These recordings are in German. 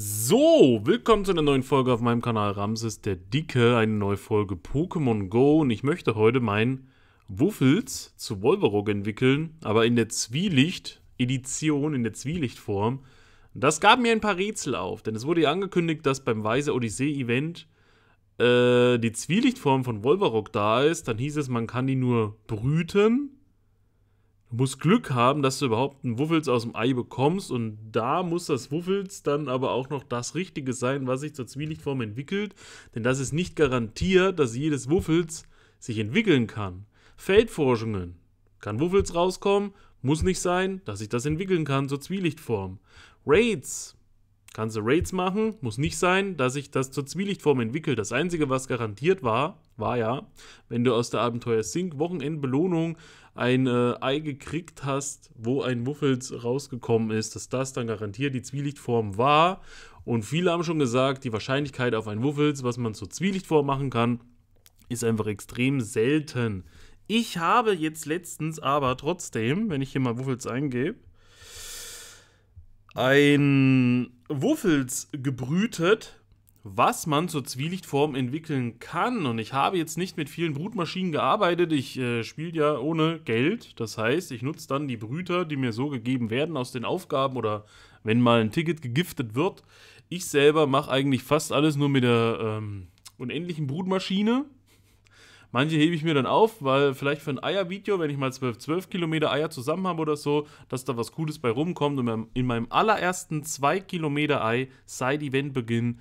So, willkommen zu einer neuen Folge auf meinem Kanal Ramses der Dicke, eine neue Folge Pokémon Go und ich möchte heute meinen Wuffels zu Wolverog entwickeln, aber in der Zwielicht-Edition, in der Zwielichtform. Das gab mir ein paar Rätsel auf, denn es wurde ja angekündigt, dass beim Weise Odyssee-Event äh, die Zwielichtform von Wolverog da ist. Dann hieß es, man kann die nur brüten Du musst Glück haben, dass du überhaupt einen Wuffels aus dem Ei bekommst und da muss das Wuffels dann aber auch noch das Richtige sein, was sich zur Zwielichtform entwickelt, denn das ist nicht garantiert, dass jedes Wuffels sich entwickeln kann. Feldforschungen. Kann Wuffels rauskommen? Muss nicht sein, dass sich das entwickeln kann zur Zwielichtform. Raids. Kannst du Raids machen, muss nicht sein, dass sich das zur Zwielichtform entwickelt. Das Einzige, was garantiert war, war ja, wenn du aus der Abenteuer Sync Wochenendbelohnung ein äh, Ei gekriegt hast, wo ein Wuffels rausgekommen ist, dass das dann garantiert die Zwielichtform war. Und viele haben schon gesagt, die Wahrscheinlichkeit auf ein Wuffels, was man zur Zwielichtform machen kann, ist einfach extrem selten. Ich habe jetzt letztens aber trotzdem, wenn ich hier mal Wuffels eingebe, ein Wuffels gebrütet, was man zur Zwielichtform entwickeln kann. Und ich habe jetzt nicht mit vielen Brutmaschinen gearbeitet. Ich äh, spiele ja ohne Geld. Das heißt, ich nutze dann die Brüter, die mir so gegeben werden aus den Aufgaben oder wenn mal ein Ticket gegiftet wird. Ich selber mache eigentlich fast alles nur mit der ähm, unendlichen Brutmaschine. Manche hebe ich mir dann auf, weil vielleicht für ein Eiervideo, wenn ich mal 12, 12 Kilometer Eier zusammen habe oder so, dass da was Cooles bei rumkommt. Und in meinem allerersten 2 Kilometer Ei seit Eventbeginn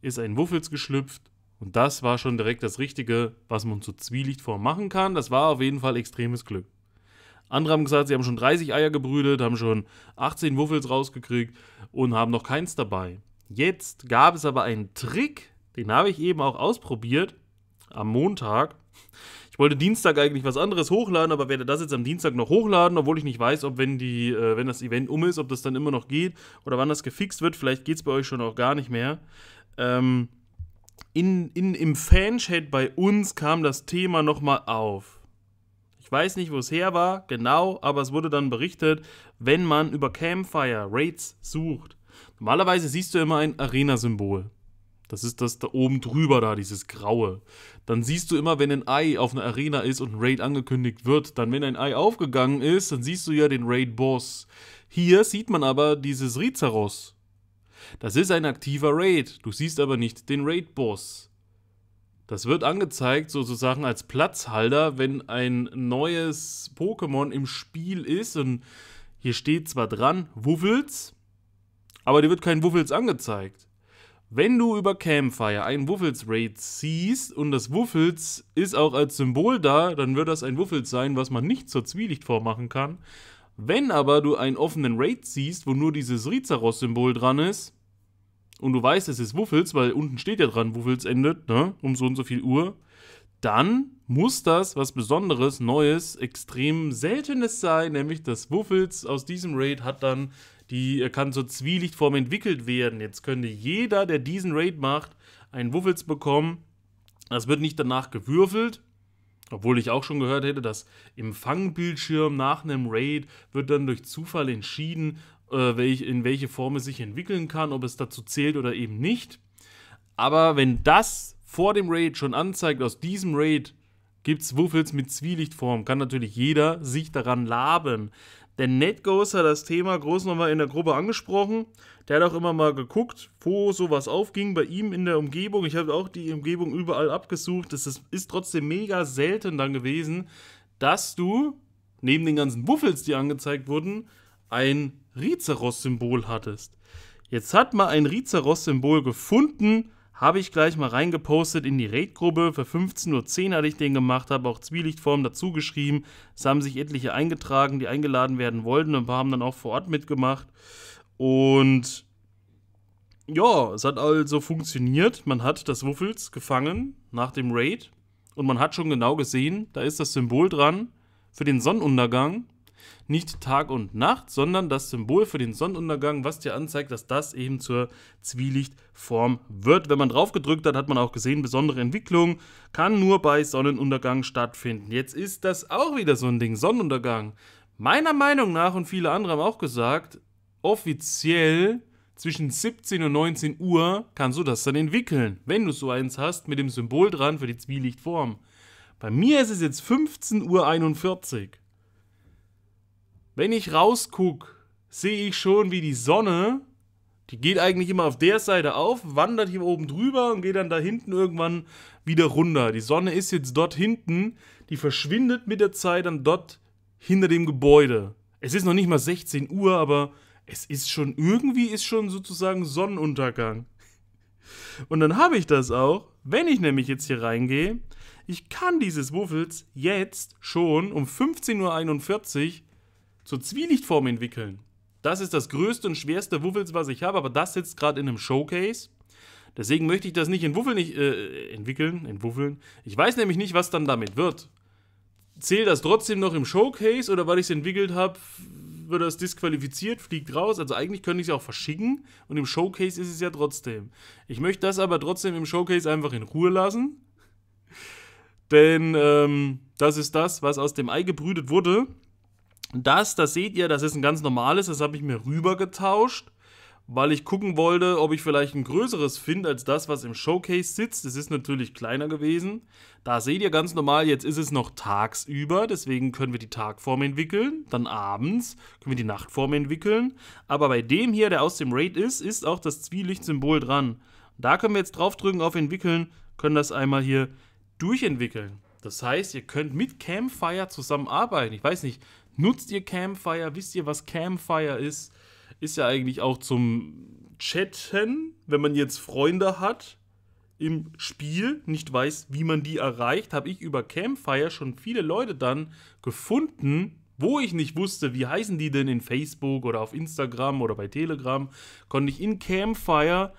ist ein Wuffels geschlüpft. Und das war schon direkt das Richtige, was man zu Zwielichtform machen kann. Das war auf jeden Fall extremes Glück. Andere haben gesagt, sie haben schon 30 Eier gebrütet, haben schon 18 Wuffels rausgekriegt und haben noch keins dabei. Jetzt gab es aber einen Trick, den habe ich eben auch ausprobiert am Montag. Ich wollte Dienstag eigentlich was anderes hochladen, aber werde das jetzt am Dienstag noch hochladen, obwohl ich nicht weiß, ob wenn die, äh, wenn das Event um ist, ob das dann immer noch geht oder wann das gefixt wird. Vielleicht geht es bei euch schon auch gar nicht mehr. Ähm, in, in, Im Fanchat bei uns kam das Thema nochmal auf. Ich weiß nicht, wo es her war, genau, aber es wurde dann berichtet, wenn man über Campfire Raids sucht. Normalerweise siehst du immer ein Arena-Symbol. Das ist das da oben drüber da, dieses Graue. Dann siehst du immer, wenn ein Ei auf einer Arena ist und ein Raid angekündigt wird, dann wenn ein Ei aufgegangen ist, dann siehst du ja den Raid-Boss. Hier sieht man aber dieses Rizaros. Das ist ein aktiver Raid. Du siehst aber nicht den Raid-Boss. Das wird angezeigt sozusagen als Platzhalter, wenn ein neues Pokémon im Spiel ist und hier steht zwar dran Wuffels, aber dir wird kein Wuffels angezeigt. Wenn du über Campfire ein Wuffels-Raid siehst und das Wuffels ist auch als Symbol da, dann wird das ein Wuffels sein, was man nicht zur Zwielicht vormachen kann. Wenn aber du einen offenen Raid siehst, wo nur dieses Rizaros-Symbol dran ist, und du weißt, es ist Wuffels, weil unten steht ja dran, Wuffels endet, ne, um so und so viel Uhr, dann muss das was Besonderes, Neues, extrem Seltenes sein, nämlich das Wuffels aus diesem Raid hat dann die äh, kann zur Zwielichtform entwickelt werden. Jetzt könnte jeder, der diesen Raid macht, einen Wuffels bekommen. Das wird nicht danach gewürfelt, obwohl ich auch schon gehört hätte, dass im Fangbildschirm nach einem Raid wird dann durch Zufall entschieden, äh, in welche Form es sich entwickeln kann, ob es dazu zählt oder eben nicht. Aber wenn das vor dem Raid schon anzeigt, aus diesem Raid gibt es Wuffels mit Zwielichtform, kann natürlich jeder sich daran laben. Denn Netghost hat das Thema groß nochmal in der Gruppe angesprochen. Der hat auch immer mal geguckt, wo sowas aufging bei ihm in der Umgebung. Ich habe auch die Umgebung überall abgesucht. Es ist, ist trotzdem mega selten dann gewesen, dass du neben den ganzen Buffels, die angezeigt wurden, ein Rizeros-Symbol hattest. Jetzt hat man ein Rizeros-Symbol gefunden habe ich gleich mal reingepostet in die Raid-Gruppe. Für 15.10 Uhr hatte ich den gemacht, habe auch Zwielichtform dazu geschrieben. Es haben sich etliche eingetragen, die eingeladen werden wollten. Ein paar haben dann auch vor Ort mitgemacht. Und ja, es hat also funktioniert. Man hat das Wuffels gefangen nach dem Raid. Und man hat schon genau gesehen, da ist das Symbol dran für den Sonnenuntergang. Nicht Tag und Nacht, sondern das Symbol für den Sonnenuntergang, was dir anzeigt, dass das eben zur Zwielichtform wird. Wenn man drauf gedrückt hat, hat man auch gesehen, besondere Entwicklung kann nur bei Sonnenuntergang stattfinden. Jetzt ist das auch wieder so ein Ding, Sonnenuntergang. Meiner Meinung nach, und viele andere haben auch gesagt, offiziell zwischen 17 und 19 Uhr kannst du das dann entwickeln, wenn du so eins hast mit dem Symbol dran für die Zwielichtform. Bei mir ist es jetzt 15.41 Uhr. Wenn ich rausgucke, sehe ich schon, wie die Sonne, die geht eigentlich immer auf der Seite auf, wandert hier oben drüber und geht dann da hinten irgendwann wieder runter. Die Sonne ist jetzt dort hinten, die verschwindet mit der Zeit dann dort hinter dem Gebäude. Es ist noch nicht mal 16 Uhr, aber es ist schon, irgendwie ist schon sozusagen Sonnenuntergang. Und dann habe ich das auch, wenn ich nämlich jetzt hier reingehe, ich kann dieses Wuffels jetzt schon um 15.41 Uhr zur Zwielichtform entwickeln. Das ist das größte und schwerste Wuffels, was ich habe, aber das sitzt gerade in einem Showcase. Deswegen möchte ich das nicht in Wuffeln nicht, äh, entwickeln, entwuffeln. Ich weiß nämlich nicht, was dann damit wird. Zählt das trotzdem noch im Showcase oder weil ich es entwickelt habe, wird das disqualifiziert, fliegt raus. Also eigentlich könnte ich es auch verschicken und im Showcase ist es ja trotzdem. Ich möchte das aber trotzdem im Showcase einfach in Ruhe lassen. Denn ähm, das ist das, was aus dem Ei gebrütet wurde. Das, das seht ihr, das ist ein ganz normales, das habe ich mir rübergetauscht, weil ich gucken wollte, ob ich vielleicht ein größeres finde als das, was im Showcase sitzt. Es ist natürlich kleiner gewesen. Da seht ihr ganz normal, jetzt ist es noch tagsüber, deswegen können wir die Tagform entwickeln. Dann abends können wir die Nachtform entwickeln. Aber bei dem hier, der aus dem Raid ist, ist auch das Zwielichtsymbol dran. Da können wir jetzt draufdrücken auf Entwickeln, können das einmal hier durchentwickeln. Das heißt, ihr könnt mit Campfire zusammenarbeiten. Ich weiß nicht, Nutzt ihr Campfire? Wisst ihr, was Campfire ist? Ist ja eigentlich auch zum Chatten, wenn man jetzt Freunde hat im Spiel, nicht weiß, wie man die erreicht, habe ich über Campfire schon viele Leute dann gefunden, wo ich nicht wusste, wie heißen die denn in Facebook oder auf Instagram oder bei Telegram, konnte ich in Campfire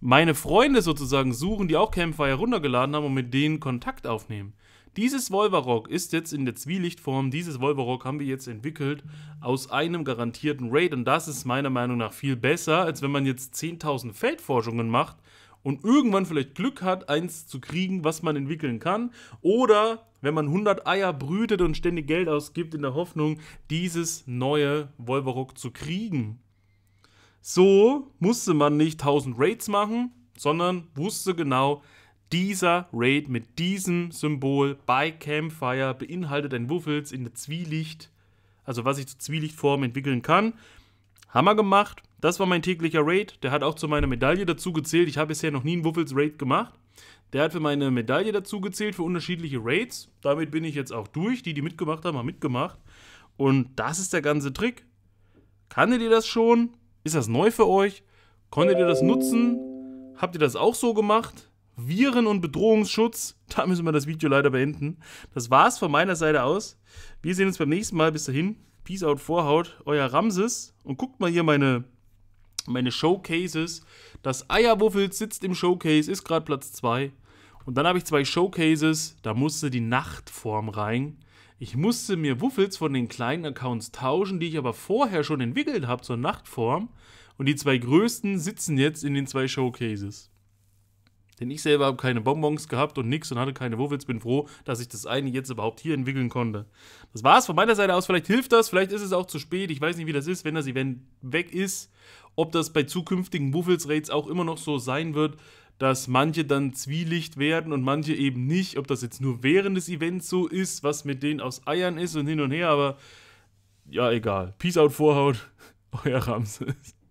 meine Freunde sozusagen suchen, die auch Campfire runtergeladen haben und mit denen Kontakt aufnehmen. Dieses Wolverock ist jetzt in der Zwielichtform, dieses Wolverock haben wir jetzt entwickelt aus einem garantierten Raid und das ist meiner Meinung nach viel besser, als wenn man jetzt 10.000 Feldforschungen macht und irgendwann vielleicht Glück hat, eins zu kriegen, was man entwickeln kann oder wenn man 100 Eier brütet und ständig Geld ausgibt in der Hoffnung, dieses neue Wolverock zu kriegen. So musste man nicht 1000 Raids machen, sondern wusste genau, dieser Raid mit diesem Symbol bei Campfire beinhaltet ein Wuffels in der Zwielicht, also was ich zu Zwielichtform entwickeln kann. Hammer gemacht. Das war mein täglicher Raid. Der hat auch zu meiner Medaille dazu gezählt. Ich habe bisher noch nie einen Wuffels Raid gemacht. Der hat für meine Medaille dazu gezählt für unterschiedliche Raids. Damit bin ich jetzt auch durch. Die, die mitgemacht haben, haben mitgemacht. Und das ist der ganze Trick. Kanntet ihr das schon? Ist das neu für euch? Konntet ihr das nutzen? Habt ihr das auch so gemacht? Viren- und Bedrohungsschutz. Da müssen wir das Video leider beenden. Das war's von meiner Seite aus. Wir sehen uns beim nächsten Mal. Bis dahin. Peace out, Vorhaut, euer Ramses. Und guckt mal hier meine, meine Showcases. Das Eierwuffel sitzt im Showcase, ist gerade Platz 2. Und dann habe ich zwei Showcases, da musste die Nachtform rein. Ich musste mir Wuffels von den kleinen Accounts tauschen, die ich aber vorher schon entwickelt habe zur Nachtform. Und die zwei größten sitzen jetzt in den zwei Showcases. Denn ich selber habe keine Bonbons gehabt und nix und hatte keine Wuffels. Bin froh, dass ich das eine jetzt überhaupt hier entwickeln konnte. Das war's von meiner Seite aus. Vielleicht hilft das, vielleicht ist es auch zu spät. Ich weiß nicht, wie das ist, wenn das Event weg ist. Ob das bei zukünftigen Wuffels-Rates auch immer noch so sein wird, dass manche dann Zwielicht werden und manche eben nicht. Ob das jetzt nur während des Events so ist, was mit denen aus Eiern ist und hin und her. Aber ja, egal. Peace out, Vorhaut. Euer Ramses.